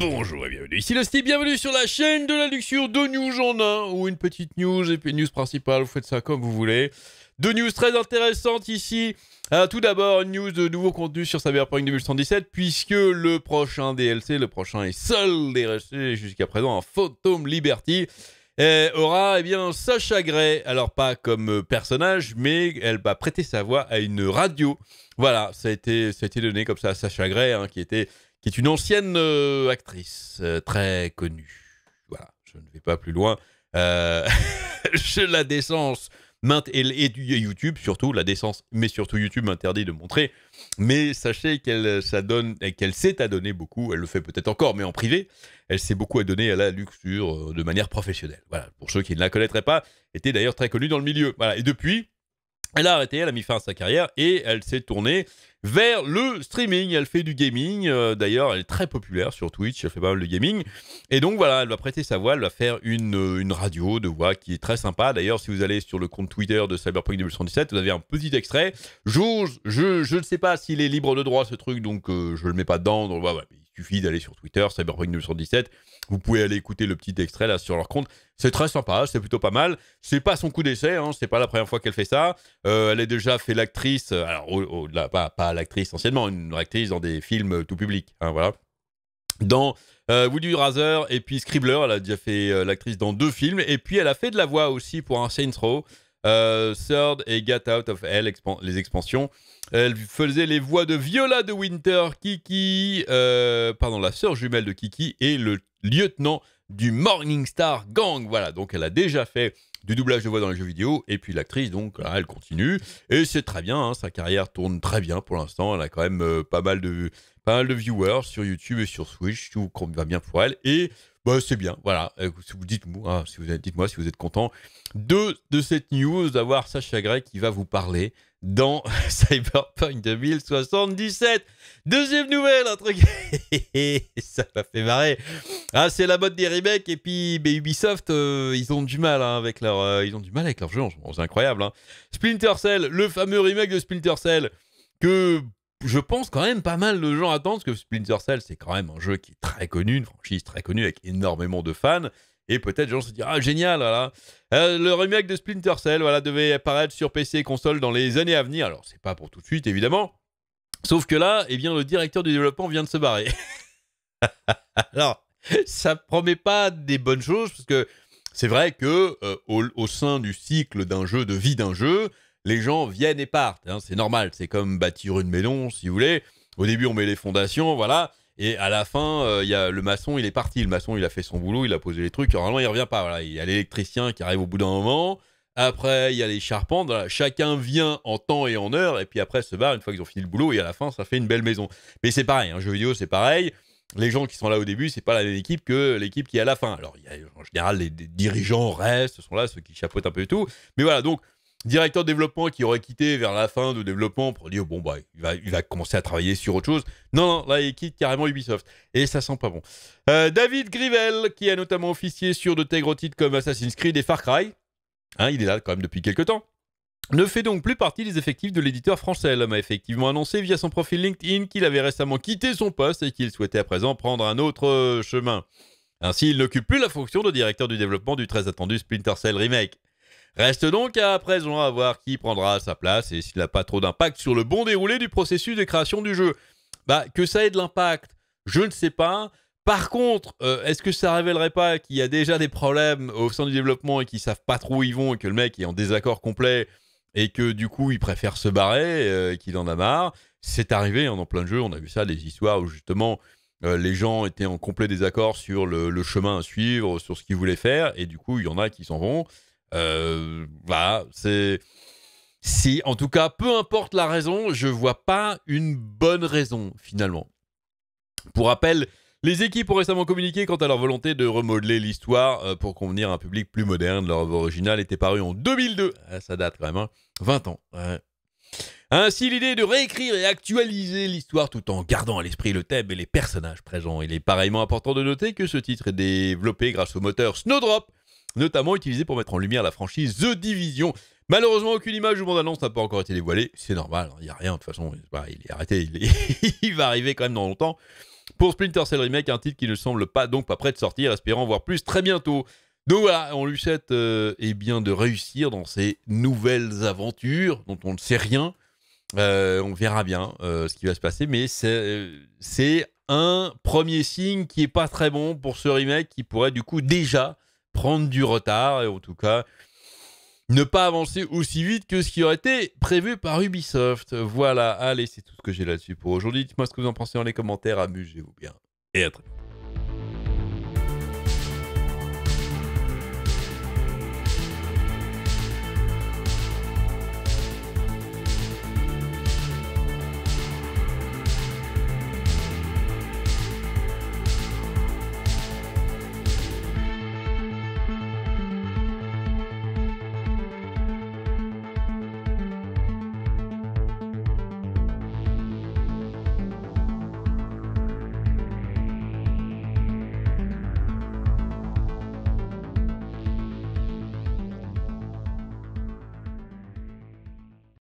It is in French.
Bonjour et bienvenue, ici le style bienvenue sur la chaîne de la luxure de news en un, ou une petite news et puis news principale, vous faites ça comme vous voulez. Deux news très intéressantes ici. Euh, tout d'abord, une news de nouveau contenu sur Cyberpunk 2077, puisque le prochain DLC, le prochain et seul DLC jusqu'à présent, un Phantom Liberty, et euh, aura eh bien Sacha Gray, alors pas comme euh, personnage, mais elle va prêter sa voix à une radio. Voilà, ça a été, ça a donné comme ça à Sacha Gray, hein, qui était qui est une ancienne euh, actrice euh, très connue. Voilà, je ne vais pas plus loin. Euh, je la décence et, et, YouTube surtout, la décence, mais surtout YouTube m'interdit de montrer. Mais sachez qu'elle s'adonne, qu'elle s'est adonnée beaucoup, elle le fait peut-être encore, mais en privé, elle s'est beaucoup adonnée à la luxure de manière professionnelle. pour ceux qui ne la connaîtraient pas, elle était d'ailleurs très connue dans le milieu. et depuis, elle a arrêté, elle a mis fin à sa carrière et elle s'est tournée vers le streaming. Elle fait du gaming. Euh, d'ailleurs, elle est très populaire sur Twitch. Elle fait pas mal de gaming. Et donc, voilà, elle va prêter sa voix. Elle va faire une, euh, radio de voix qui est très sympa. D'ailleurs, si vous allez sur le compte Twitter de Cyberpunk 2077, vous avez un petit extrait. J'ose, je, ne sais pas s'il est libre de droit, ce truc, donc euh, je le mets pas dedans. Donc, suffit d'aller sur Twitter, Cyberpunk 217 Vous pouvez aller écouter le petit extrait là sur leur compte. C'est très sympa, c'est plutôt pas mal. C'est pas son coup d'essai, hein, c'est pas la première fois qu'elle fait ça. Euh, elle a déjà fait l'actrice, alors pas, l'actrice anciennement, une actrice dans des films euh, tout public. Hein, voilà. Dans euh, Woody Razor et puis Scribbler, elle a déjà fait l'actrice dans deux films. Et puis elle a fait de la voix aussi pour un Saints Row. Euh, Third et Get Out of Hell, les expansions. Elle faisait les voix de Viola de Winter, Kiki, euh, pardon, la sœur jumelle de Kiki et le lieutenant du Morningstar Gang. Voilà, donc elle a déjà fait du doublage de voix dans les jeux vidéo. Et puis l'actrice, donc, là, elle continue. Et c'est très bien, hein, sa carrière tourne très bien pour l'instant. Elle a quand même euh, pas, mal de, pas mal de viewers sur YouTube et sur Switch. Tout va bien pour elle. Et bah, c'est bien, voilà. dites-moi euh, si vous êtes, dites -moi, si vous êtes content de, de cette news, d'avoir Sacha Grey qui va vous parler dans Cyberpunk 2077. Deuxième nouvelle, un truc. ça m'a fait marrer. Ah, c'est la mode des remakes et puis Ubisoft, euh, ils ont du mal hein, avec leur, euh, ils ont du mal avec leur jeu. C'est incroyable. Hein. Splinter Cell, le fameux remake de Splinter Cell que je pense quand même pas mal de gens attendent parce que Splinter Cell, c'est quand même un jeu qui est très connu, une franchise très connue avec énormément de fans. Et peut-être les gens se diront ah génial voilà. Euh, le remake de Splinter Cell voilà devait apparaître sur PC et console dans les années à venir. Alors c'est pas pour tout de suite évidemment. Sauf que là, eh bien le directeur du développement vient de se barrer. Alors ça promet pas des bonnes choses parce que c'est vrai que euh, au, sein du cycle d'un jeu, de vie d'un jeu, les gens viennent et partent. Hein. c'est normal. C'est comme bâtir une maison, si vous voulez. Au début, on met les fondations, voilà. Et à la fin, euh, il y a le maçon, il est parti. Le maçon, il a fait son boulot, il a posé les trucs. Normalement, il revient pas. Il y a l'électricien qui arrive au bout d'un moment. Après, il y a les charpentes. Chacun vient en temps et en heure. Et puis après, se barre une fois qu'ils ont fini le boulot. Et à la fin, ça fait une belle maison. Mais c'est pareil. Un jeu vidéo, c'est pareil les gens qui sont là au début, c'est pas la même équipe que l'équipe qui est à la fin. Alors, il y a, en général, les, dirigeants restent, ce sont là ceux qui chapeautent un peu et tout. Mais voilà, donc, directeur de développement qui aurait quitté vers la fin de développement pour dire, bon, bah, il va, commencer à travailler sur autre chose. Non, non, là, il quitte carrément Ubisoft. Et ça sent pas bon. Euh, David Grivel, qui a notamment officié sur de tels gros titres comme Assassin's Creed et Far Cry. Hein, il est là quand même depuis quelques temps ne fait donc plus partie des effectifs de l'éditeur français. L'homme a effectivement annoncé via son profil LinkedIn qu'il avait récemment quitté son poste et qu'il souhaitait à présent prendre un autre euh, chemin. Ainsi, il n'occupe plus la fonction de directeur du développement du très attendu Splinter Cell Remake. Reste donc à présent à voir qui prendra sa place et s'il n'a pas trop d'impact sur le bon déroulé du processus de création du jeu. Bah, que ça ait de l'impact, je ne sais pas. Par contre, euh, est-ce que ça révélerait pas qu'il y a déjà des problèmes au sein du développement et qu'ils savent pas trop où ils vont et que le mec est en désaccord complet et que du coup il préfère se barrer, euh, qu'il en a marre. C'est arrivé en hein, dans plein de jeux, on a vu ça, des histoires où justement euh, les gens étaient en complet désaccord sur le, chemin à suivre, sur ce qu'ils voulaient faire, et du coup il y en a qui s'en vont. voilà, euh, bah, c'est... Si, en tout cas, peu importe la raison, je vois pas une bonne raison finalement. Pour rappel, les équipes ont récemment communiqué quant à leur volonté de remodeler l'histoire euh, pour convenir à un public plus moderne. Leur original était paru en 2002. Ah, ça date quand même, 20 hein. ans. Ainsi, l'idée de réécrire et actualiser l'histoire tout en gardant à l'esprit le thème et les personnages présents. Il est pareillement important de noter que ce titre est développé grâce au moteur Snowdrop, notamment utilisé pour mettre en lumière la franchise The Division. Malheureusement, aucune image ou bande-annonce n'a pas encore été dévoilée. C'est normal, hein. il n'y a rien, de toute façon, il est arrêté, il va arriver quand même dans longtemps pour Splinter Cell Remake, un titre qui ne semble pas donc pas prêt de sortir, espérant voir plus très bientôt. Donc voilà, on lui souhaite euh, eh bien de réussir dans ses nouvelles aventures dont on ne sait rien. Euh, on verra bien euh, ce qui va se passer, mais c'est un premier signe qui n'est pas très bon pour ce remake qui pourrait du coup déjà prendre du retard et en tout cas ne pas avancer aussi vite que ce qui aurait été prévu par Ubisoft. Voilà, allez, c'est tout ce que j'ai là-dessus pour aujourd'hui. Dites-moi ce que vous en pensez dans les commentaires, amusez-vous bien. Et à très vite.